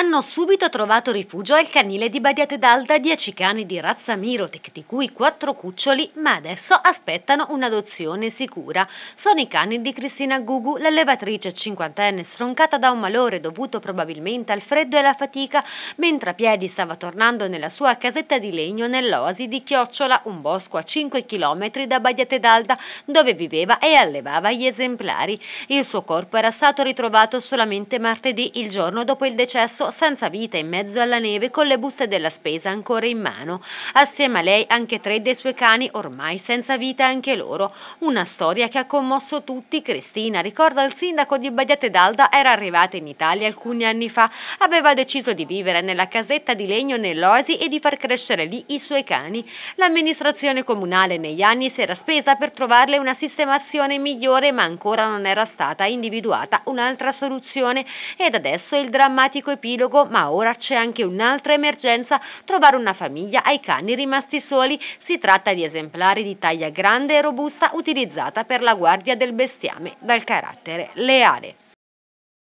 hanno subito trovato rifugio al canile di Badiate d'Alda dieci cani di razza Mirotic, di cui quattro cuccioli, ma adesso aspettano un'adozione sicura. Sono i cani di Cristina Gugu, l'allevatrice 50enne stroncata da un malore dovuto probabilmente al freddo e alla fatica, mentre a piedi stava tornando nella sua casetta di legno nell'oasi di Chiocciola, un bosco a 5 km da Badiate d'Alda, dove viveva e allevava gli esemplari. Il suo corpo era stato ritrovato solamente martedì, il giorno dopo il decesso senza vita in mezzo alla neve con le buste della spesa ancora in mano. Assieme a lei anche tre dei suoi cani ormai senza vita anche loro. Una storia che ha commosso tutti. Cristina ricorda il sindaco di Badiate d'Alda era arrivata in Italia alcuni anni fa. Aveva deciso di vivere nella casetta di legno nell'Oasi e di far crescere lì i suoi cani. L'amministrazione comunale negli anni si era spesa per trovarle una sistemazione migliore ma ancora non era stata individuata un'altra soluzione ed adesso il drammatico epilogo riepilogo, ma ora c'è anche un'altra emergenza, trovare una famiglia ai cani rimasti soli. Si tratta di esemplari di taglia grande e robusta utilizzata per la guardia del bestiame dal carattere leale.